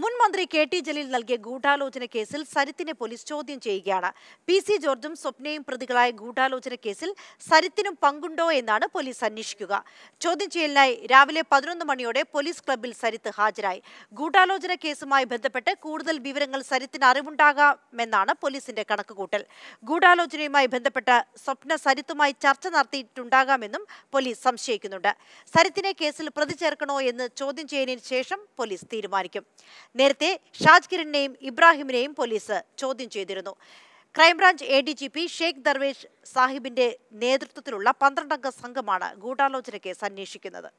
മുൻ മന്ത്രി K T Jaleel നൽകിയ ഗൂഢാലോചന കേസിൽ സരിത്തിനെ പോലീസ് ചോദ്യം ചെയ്യുകയാണ് പി സി ജോർജും സ്വപ്നയും പ്രതികളായ ഗൂഢാലോചന കേസിൽ സരിത്തിനും പങ്കുണ്ടോ എന്നാണ് പോലീസ് അന്വേഷിക്കുക ചോദ്യം ചെയ്യലിനായി രാവിലെ പതിനൊന്ന് മണിയോടെ പോലീസ് ക്ലബിൽ സരിത്ത് ഹാജരായി ഗൂഢാലോചന കേസുമായി ബന്ധപ്പെട്ട് കൂടുതൽ വിവരങ്ങൾ സരിത്തിന് അറിവുണ്ടാകാമെന്നാണ് പോലീസിന്റെ കണക്കുകൂട്ടൽ ഗൂഢാലോചനയുമായി ബന്ധപ്പെട്ട് സ്വപ്ന സരിത്തുമായി ചർച്ച നടത്തിയിട്ടുണ്ടാകാമെന്നും പോലീസ് സംശയിക്കുന്നുണ്ട് സരിത്തിനെ കേസിൽ പ്രതി ചേർക്കണോ എന്ന് ചോദ്യം ചെയ്യലിന് ശേഷം പോലീസ് തീരുമാനിക്കും നേരത്തെ ഷാജ്കിരണിനെയും ഇബ്രാഹിമിനെയും പോലീസ് ചോദ്യം ചെയ്തിരുന്നു crime branch A D G P Sheikh Darvesh സാഹിബിന്റെ നേതൃത്വത്തിലുള്ള പന്ത്രണ്ടംഗ സംഘമാണ് ഗൂഢാലോചന കേസ് അന്വേഷിക്കുന്നത്